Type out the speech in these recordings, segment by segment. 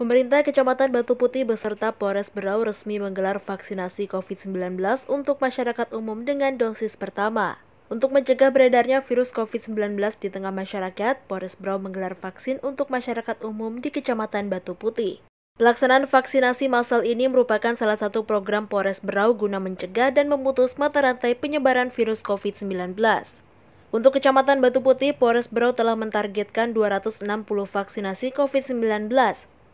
Pemerintah Kecamatan Batu Putih beserta Polres Berau resmi menggelar vaksinasi COVID-19 untuk masyarakat umum dengan dosis pertama. Untuk mencegah beredarnya virus COVID-19 di tengah masyarakat, Polres Berau menggelar vaksin untuk masyarakat umum di Kecamatan Batu Putih. Pelaksanaan vaksinasi massal ini merupakan salah satu program Polres Berau guna mencegah dan memutus mata rantai penyebaran virus COVID-19. Untuk Kecamatan Batu Putih, Polres Berau telah mentargetkan 260 vaksinasi COVID-19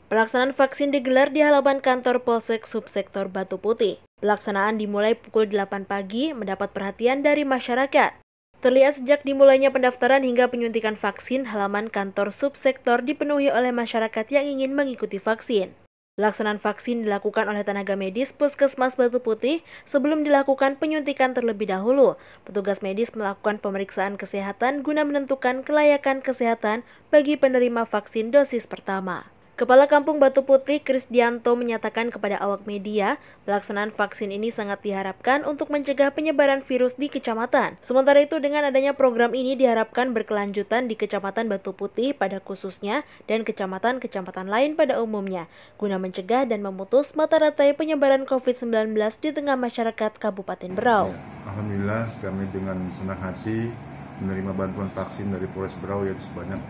Pelaksanaan vaksin digelar di halaman kantor Polsek Subsektor Batu Putih. Pelaksanaan dimulai pukul 8 pagi mendapat perhatian dari masyarakat. Terlihat sejak dimulainya pendaftaran hingga penyuntikan vaksin, halaman kantor subsektor dipenuhi oleh masyarakat yang ingin mengikuti vaksin. Pelaksanaan vaksin dilakukan oleh tenaga medis Puskesmas Batu Putih sebelum dilakukan penyuntikan terlebih dahulu. Petugas medis melakukan pemeriksaan kesehatan guna menentukan kelayakan kesehatan bagi penerima vaksin dosis pertama. Kepala Kampung Batu Putih Krisdianto menyatakan kepada awak media, pelaksanaan vaksin ini sangat diharapkan untuk mencegah penyebaran virus di kecamatan. Sementara itu dengan adanya program ini diharapkan berkelanjutan di Kecamatan Batu Putih pada khususnya dan kecamatan-kecamatan lain pada umumnya, guna mencegah dan memutus mata rantai penyebaran COVID-19 di tengah masyarakat Kabupaten Berau. Ya, Alhamdulillah kami dengan senang hati menerima bantuan vaksin dari Polres Berau yaitu sebanyak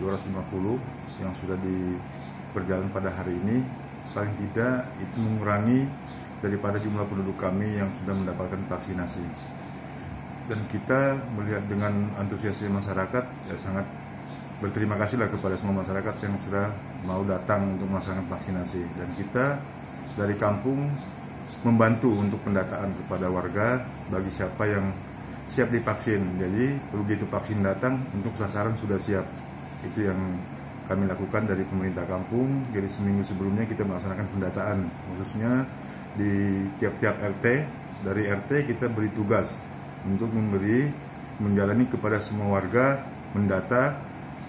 250 yang sudah di berjalan pada hari ini paling tidak itu mengurangi daripada jumlah penduduk kami yang sudah mendapatkan vaksinasi. Dan kita melihat dengan antusiasme masyarakat ya sangat berterima kasihlah kepada semua masyarakat yang sudah mau datang untuk melaksanakan vaksinasi dan kita dari kampung membantu untuk pendataan kepada warga bagi siapa yang siap divaksin. Jadi begitu vaksin datang untuk sasaran sudah siap itu yang kami lakukan dari pemerintah kampung. Jadi seminggu sebelumnya kita melaksanakan pendataan, khususnya di tiap-tiap RT. Dari RT kita beri tugas untuk memberi menjalani kepada semua warga mendata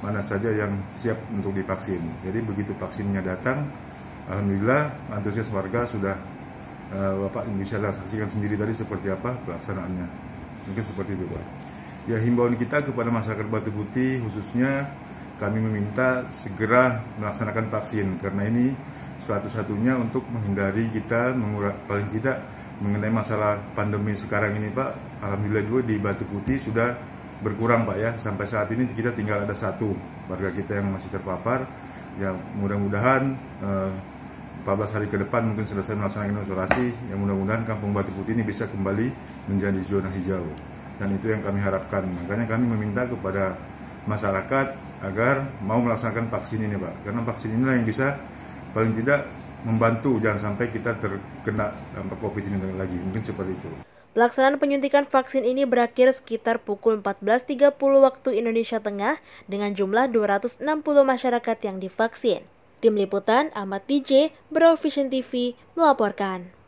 mana saja yang siap untuk divaksin. Jadi begitu vaksinnya datang, alhamdulillah antusias warga sudah uh, Bapak bisa saksikan sendiri tadi seperti apa pelaksanaannya. Mungkin seperti itu, Pak. Ya himbauan kita kepada masyarakat Batu Putih khususnya kami meminta segera melaksanakan vaksin karena ini suatu-satunya untuk menghindari kita mengurang, paling tidak mengenai masalah pandemi sekarang ini Pak Alhamdulillah juga di Batu Putih sudah berkurang Pak ya sampai saat ini kita tinggal ada satu warga kita yang masih terpapar ya mudah-mudahan eh, 14 hari ke depan mungkin selesai melaksanakan isolasi Yang mudah-mudahan kampung Batu Putih ini bisa kembali menjadi zona hijau dan itu yang kami harapkan makanya kami meminta kepada masyarakat agar mau melaksanakan vaksin ini Pak. Karena vaksin inilah yang bisa paling tidak membantu jangan sampai kita terkena dampak COVID ini lagi. Mungkin seperti itu. Pelaksanaan penyuntikan vaksin ini berakhir sekitar pukul 14.30 waktu Indonesia Tengah dengan jumlah 260 masyarakat yang divaksin. Tim Liputan Ahmad DJ, Bro Vision TV, melaporkan.